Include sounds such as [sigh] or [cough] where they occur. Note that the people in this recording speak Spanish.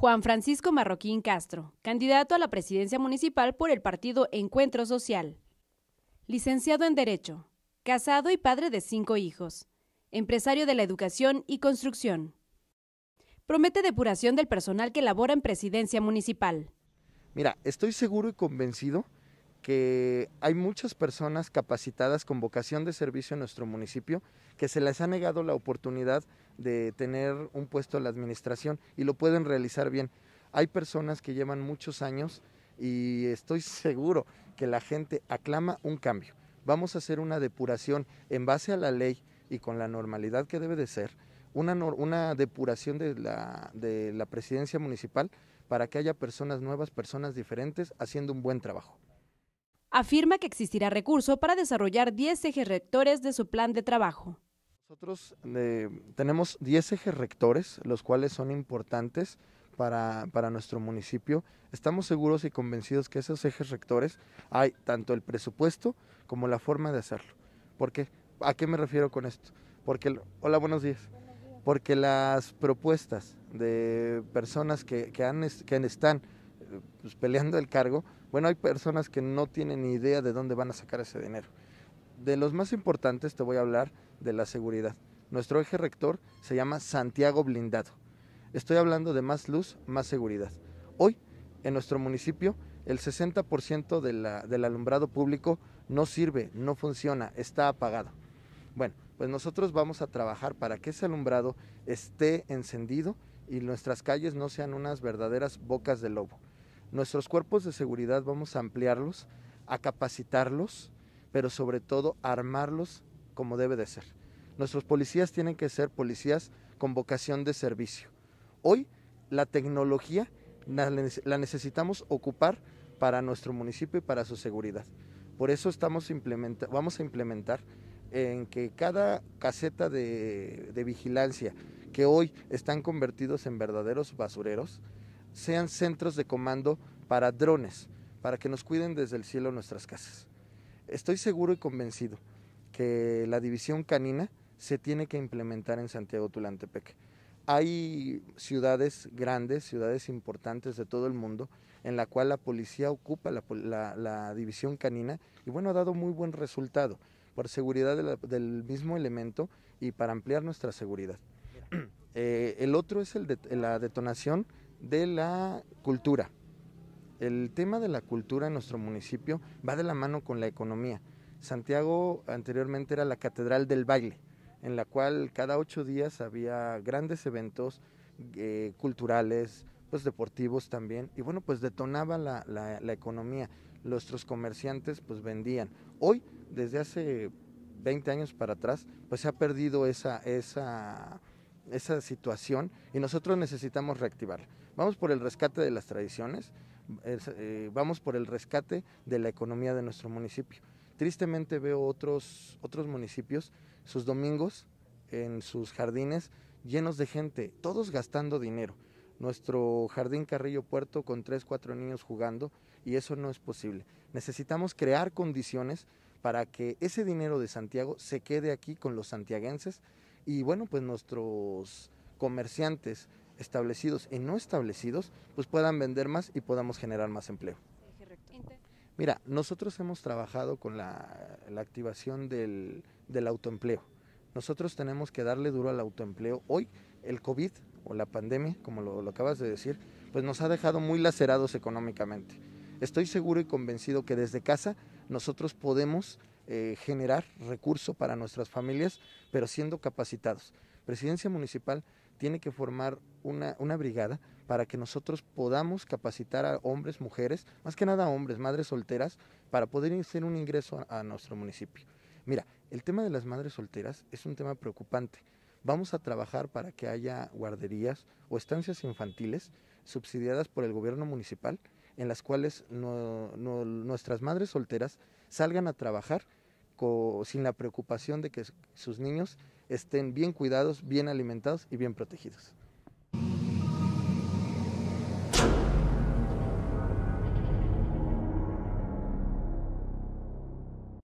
Juan Francisco Marroquín Castro, candidato a la presidencia municipal por el partido Encuentro Social. Licenciado en Derecho, casado y padre de cinco hijos, empresario de la educación y construcción. Promete depuración del personal que labora en presidencia municipal. Mira, estoy seguro y convencido que hay muchas personas capacitadas con vocación de servicio en nuestro municipio que se les ha negado la oportunidad de tener un puesto en la administración y lo pueden realizar bien. Hay personas que llevan muchos años y estoy seguro que la gente aclama un cambio. Vamos a hacer una depuración en base a la ley y con la normalidad que debe de ser, una, una depuración de la, de la presidencia municipal para que haya personas nuevas, personas diferentes, haciendo un buen trabajo afirma que existirá recurso para desarrollar 10 ejes rectores de su plan de trabajo. Nosotros eh, tenemos 10 ejes rectores, los cuales son importantes para, nuestro municipio. Estamos seguros y convencidos que esos ejes rectores hay tanto el presupuesto como la forma de hacerlo. ¿Por qué? ¿A qué me refiero con esto? Porque, hola, buenos días. Porque las propuestas de personas que, han, que están pues, peleando el cargo, bueno, hay personas que no tienen ni idea de dónde van a sacar ese dinero. De los más importantes te voy a hablar de la seguridad. Nuestro eje rector se llama Santiago Blindado. Estoy hablando de más luz, más seguridad. Hoy, en nuestro municipio, el 60% del alumbrado público no sirve, no funciona, está apagado. Bueno, pues nosotros vamos a trabajar para que ese alumbrado esté encendido y nuestras calles no sean unas verdaderas bocas de lobo. Nuestros cuerpos de seguridad vamos a ampliarlos, a capacitarlos, pero sobre todo a armarlos como debe de ser. Nuestros policías tienen que ser policías con vocación de servicio. Hoy la tecnología la necesitamos ocupar para nuestro municipio y para su seguridad. Por eso estamos vamos a implementar en que cada caseta de vigilancia que hoy están convertidos en verdaderos basureros, sean centros de comando para drones, para que nos cuiden desde el cielo nuestras casas. Estoy seguro y convencido que la división canina se tiene que implementar en Santiago Tulantepec. Hay ciudades grandes, ciudades importantes de todo el mundo, en la cual la policía ocupa la, división canina y bueno, ha dado muy buen resultado por seguridad del mismo elemento y para ampliar nuestra seguridad. [clears throat] Eh, el otro es la detonación de la cultura. El tema de la cultura en nuestro municipio va de la mano con la economía. Santiago anteriormente era la Catedral del Baile, en la cual cada ocho días había grandes eventos eh, culturales, pues deportivos también, y bueno, pues detonaba la, economía. Nuestros comerciantes pues vendían. Hoy, desde hace 20 años para atrás, pues se ha perdido esa, esa, esa situación y nosotros necesitamos reactivarla. Vamos por el rescate de las tradiciones, eh, vamos por el rescate de la economía de nuestro municipio. Tristemente veo otros, otros municipios, sus domingos en sus jardines llenos de gente, todos gastando dinero. Nuestro jardín Carrillo Puerto con tres, cuatro niños jugando y eso no es posible. Necesitamos crear condiciones para que ese dinero de Santiago se quede aquí con los santiaguenses y bueno, pues nuestros comerciantes, establecidos y no establecidos, pues puedan vender más y podamos generar más empleo. Mira, nosotros hemos trabajado con la, activación del, autoempleo. Nosotros tenemos que darle duro al autoempleo. Hoy el COVID o la pandemia, como lo, acabas de decir, pues nos ha dejado muy lacerados económicamente. Estoy seguro y convencido que desde casa nosotros podemos eh, generar recurso para nuestras familias, pero siendo capacitados. Presidencia Municipal tiene que formar una, brigada para que nosotros podamos capacitar a hombres, mujeres, más que nada hombres, madres solteras, para poder hacer un ingreso a, nuestro municipio. Mira, el tema de las madres solteras es un tema preocupante. Vamos a trabajar para que haya guarderías o estancias infantiles subsidiadas por el gobierno municipal, en las cuales nuestras madres solteras salgan a trabajar sin la preocupación de que sus niños estén bien cuidados, bien alimentados y bien protegidos.